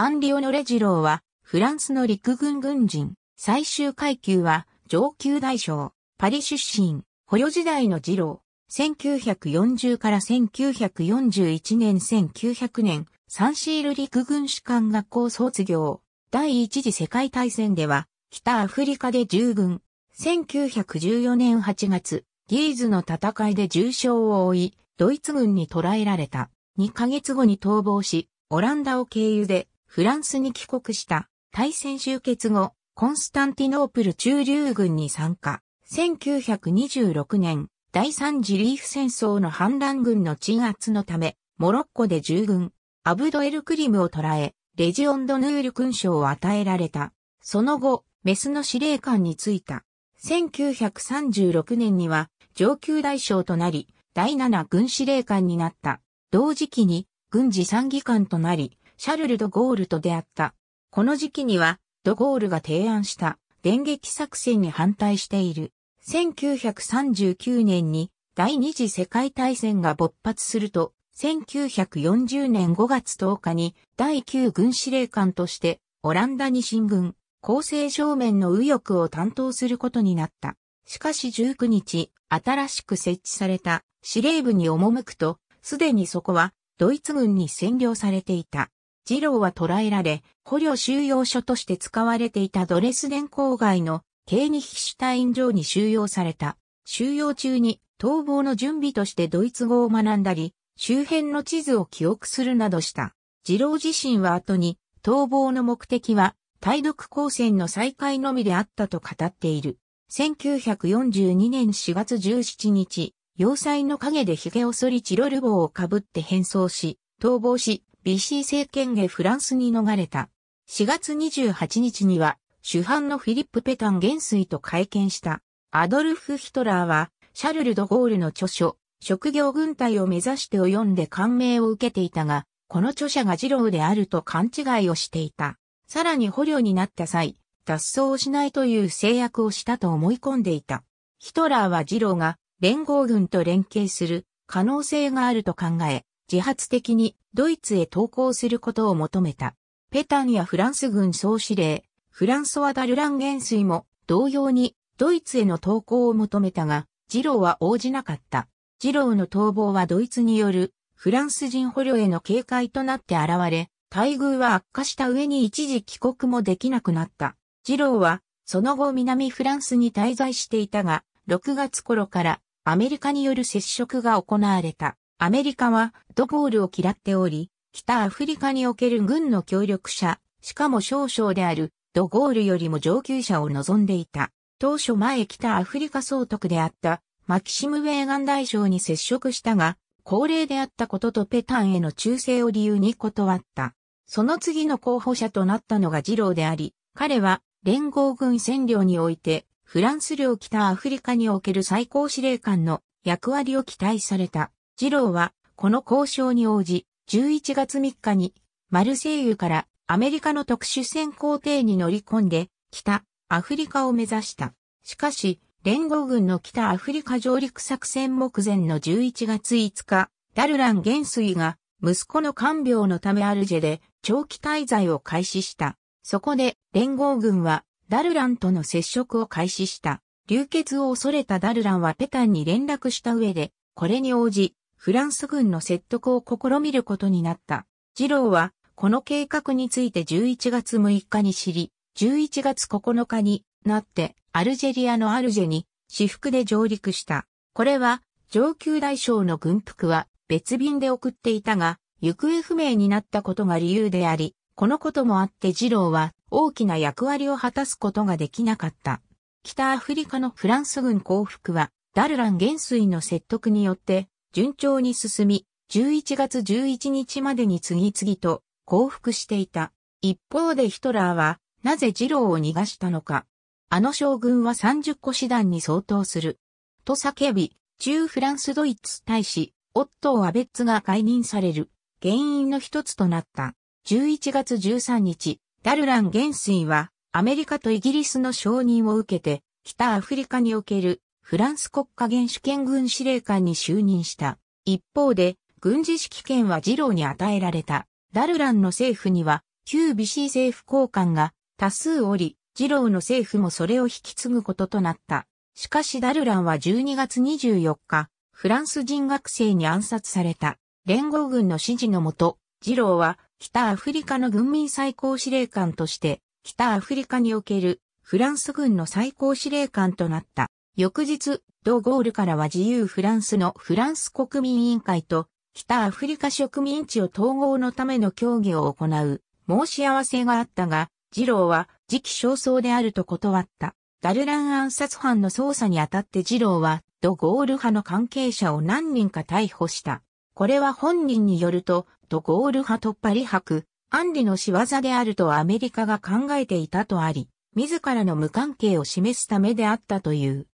アンリオ・ノレジローは、フランスの陸軍軍人、最終階級は、上級大将、パリ出身、捕虜時代のジロー、1940から1941年1900年、サンシール陸軍士官学校卒業、第一次世界大戦では、北アフリカで従軍、1914年8月、ギーズの戦いで重傷を負い、ドイツ軍に捕らえられた。2ヶ月後に逃亡し、オランダを経由でフランスに帰国した。大戦終結後、コンスタンティノープル駐留軍に参加。1926年、第三次リーフ戦争の反乱軍の鎮圧のため、モロッコで従軍、アブドエルクリムを捕らえ、レジオンドヌール勲章を与えられた。その後、メスの司令官に就いた。1936年には上級大将となり、第7軍司令官になった。同時期に軍事参議官となり、シャルル・ド・ゴールと出会った。この時期には、ド・ゴールが提案した電撃作戦に反対している。1939年に第二次世界大戦が勃発すると、1940年5月10日に第9軍司令官としてオランダに進軍、構成正面の右翼を担当することになった。しかし19日、新しく設置された司令部に赴くと、すでにそこはドイツ軍に占領されていた。次郎は捕らえられ、捕虜収容所として使われていたドレスデン郊外のケーニヒシュタイン城に収容された。収容中に逃亡の準備としてドイツ語を学んだり、周辺の地図を記憶するなどした。次郎自身は後に、逃亡の目的は、対独交戦の再開のみであったと語っている。1942年4月17日、要塞の陰で髭を剃りチロル帽をかぶって変装し、逃亡し、ビシー政権へフランスに逃れた。4月28日には、主犯のフィリップ・ペタン元帥と会見した。アドルフ・ヒトラーは、シャルル・ド・ゴールの著書、職業軍隊を目指してを読んで感銘を受けていたが、この著者が二郎であると勘違いをしていた。さらに捕虜になった際、脱走をしないという制約をしたと思い込んでいた。ヒトラーは二郎が連合軍と連携する可能性があると考え、自発的にドイツへ投降することを求めた。ペタンやフランス軍総司令、フランソワ・ダルラン元帥も同様にドイツへの投降を求めたが、ジローは応じなかった。ジローの逃亡はドイツによるフランス人捕虜への警戒となって現れ、待遇は悪化した上に一時帰国もできなくなった。ジローはその後南フランスに滞在していたが、6月頃からアメリカによる接触が行われた。アメリカはドゴールを嫌っており、北アフリカにおける軍の協力者、しかも少将であるドゴールよりも上級者を望んでいた。当初前北アフリカ総督であったマキシム・ウェーガン大将に接触したが、高齢であったこととペタンへの忠誠を理由に断った。その次の候補者となったのがジローであり、彼は連合軍占領において、フランス領北アフリカにおける最高司令官の役割を期待された。次郎は、この交渉に応じ、11月3日に、マルセイユからアメリカの特殊潜航艇に乗り込んで、北アフリカを目指した。しかし、連合軍の北アフリカ上陸作戦目前の11月5日、ダルラン元帥が息子の看病のためアルジェで長期滞在を開始した。そこで連合軍はダルランとの接触を開始した。流血を恐れたダルランはペタンに連絡した上で、これに応じ、フランス軍の説得を試みることになった。次郎は、この計画について11月6日に知り、11月9日になって、アルジェリアのアルジェに、私服で上陸した。これは、上級大将の軍服は別便で送っていたが、行方不明になったことが理由であり、このこともあって次郎は大きな役割を果たすことができなかった。北アフリカのフランス軍降伏は、ダルラン元帥の説得によって順調に進み、11月11日までに次々と降伏していた。一方でヒトラーは、なぜ二郎を逃がしたのか。あの将軍は30個師団に相当する。と叫び、中フランスドイツ大使、オットー・アベッツが解任される原因の一つとなった。11月13日、ダルラン元帥はアメリカとイギリスの承認を受けて北アフリカにおけるフランス国家元主権軍司令官に就任した。一方で、軍事指揮権は二郎に与えられた。ダルランの政府には、旧ビシー政府高官が多数おり、二郎の政府もそれを引き継ぐこととなった。しかしダルランは12月24日、フランス人学生に暗殺された。連合軍の指示のもと、二郎は北アフリカの軍民最高司令官として、北アフリカにおけるフランス軍の最高司令官となった。翌日、同ゴールからは自由フランスのフランス国民委員会と、北アフリカ植民地を統合のための協議を行う申し合わせがあったが、次郎は時期尚早であると断った。ダルラン暗殺犯の捜査にあたって次郎は、ド・ゴール派の関係者を何人か逮捕した。これは本人によると、ド・ゴール派突破利白、ン里の仕業であるとアメリカが考えていたとあり、自らの無関係を示すためであったという。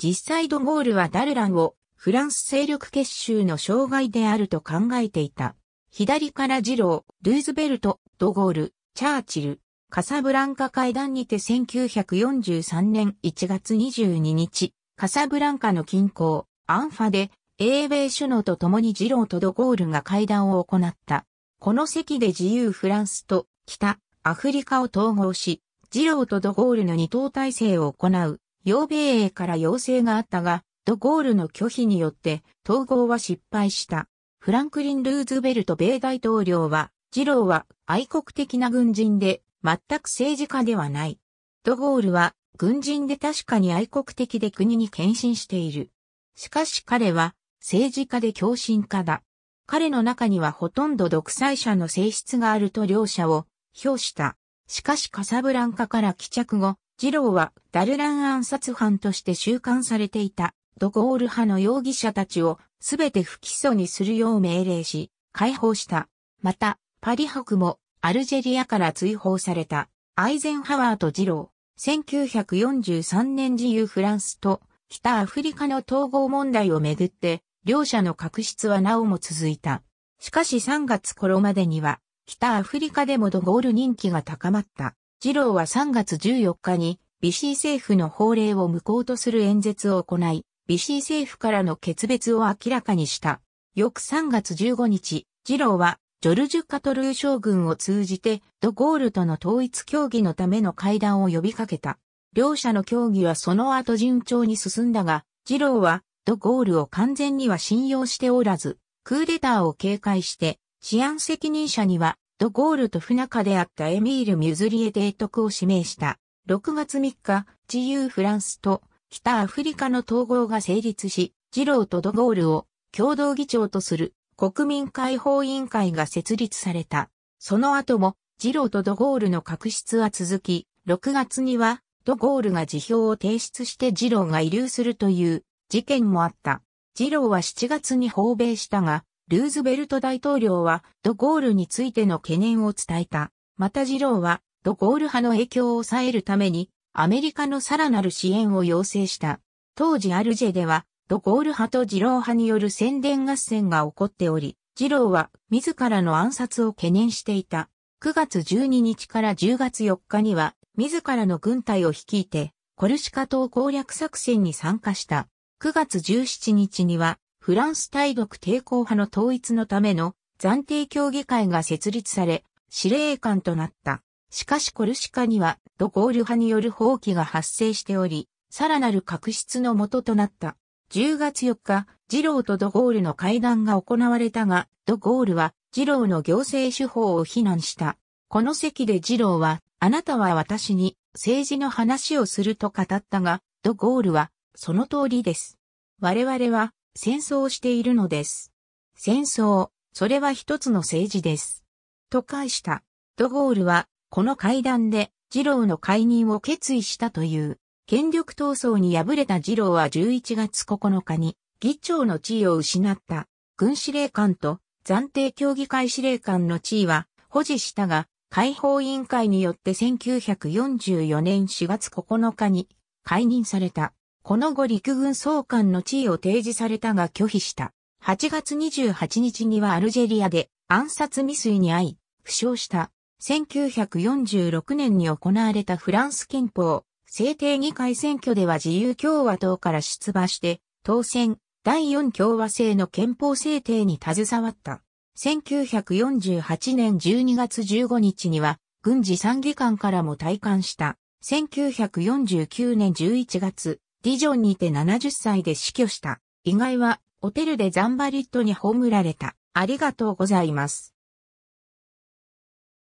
実際ドゴールはダルランをフランス勢力結集の障害であると考えていた。左からジロー、ルーズベルト、ドゴール、チャーチル、カサブランカ会談にて1943年1月22日、カサブランカの近郊、アンファで、英米首脳と共にジローとドゴールが会談を行った。この席で自由フランスと北アフリカを統合し、ジローとドゴールの二党体制を行う洋米英から要請があったが、ドゴールの拒否によって統合は失敗した。フランクリン・ルーズベルト米大統領は、ジローは愛国的な軍人で、全く政治家ではない。ドゴールは軍人で確かに愛国的で国に献身している。しかし彼は政治家で狂信家だ。彼の中にはほとんど独裁者の性質があると両者を評した。しかしカサブランカから帰着後、ロ郎はダルラン暗殺犯として収監されていたドゴール派の容疑者たちをすべて不起訴にするよう命令し、解放した。また、パリ博もアルジェリアから追放された。アイゼンハワーとロー、1943年自由フランスと北アフリカの統合問題をめぐって、両者の確執はなおも続いた。しかし3月頃までには、北アフリカでもドゴール人気が高まった。ロ郎は3月14日に、ビシー政府の法令を無効とする演説を行い、ビシー政府からの決別を明らかにした。翌3月15日、ロ郎は、ジョルジュ・カトルー将軍を通じて、ド・ゴールとの統一協議のための会談を呼びかけた。両者の協議はその後順調に進んだが、ロ郎は、ド・ゴールを完全には信用しておらず、クーデターを警戒して、治安責任者にはドゴールと不仲であったエミール・ミュズリエ提督を指名した。6月3日、自由フランスと北アフリカの統合が成立し、ジローとドゴールを共同議長とする国民解放委員会が設立された。その後も、ジローとドゴールの確執は続き、6月には、ドゴールが辞表を提出してジローが遺留するという事件もあった。ジローは7月に訪米したが、ルーズベルト大統領はドゴールについての懸念を伝えた。また次郎はドゴール派の影響を抑えるためにアメリカのさらなる支援を要請した。当時アルジェではドゴール派と次郎派による宣伝合戦が起こっており、次郎は自らの暗殺を懸念していた。9月12日から10月4日には自らの軍隊を率いてコルシカ島攻略作戦に参加した。9月17日にはフランス大独抵抗派の統一のための暫定協議会が設立され、司令官となった。しかしコルシカにはドゴール派による放棄が発生しており、さらなる確執のもとなった。10月4日、ジローとドゴールの会談が行われたが、ドゴールはジローの行政手法を非難した。この席でジローは、あなたは私に政治の話をすると語ったが、ドゴールは、その通りです。我々は戦争しているのです。戦争、それは一つの政治です。と返した。ドゴールは、この会談で、二郎の解任を決意したという。権力闘争に敗れた二郎は11月9日に、議長の地位を失った。軍司令官と暫定協議会司令官の地位は保持したが、解放委員会によって1944年4月9日に解任された。この後陸軍総監の地位を提示されたが拒否した。8月28日にはアルジェリアで暗殺未遂に遭い、負傷した。1946年に行われたフランス憲法、制定議会選挙では自由共和党から出馬して、当選、第4共和制の憲法制定に携わった。1948年12月15日には、軍事参議官からも退官した。1949年11月、ディジョンにて70歳で死去した。意外は、オテルでザンバリットに葬られた。ありがとうございます。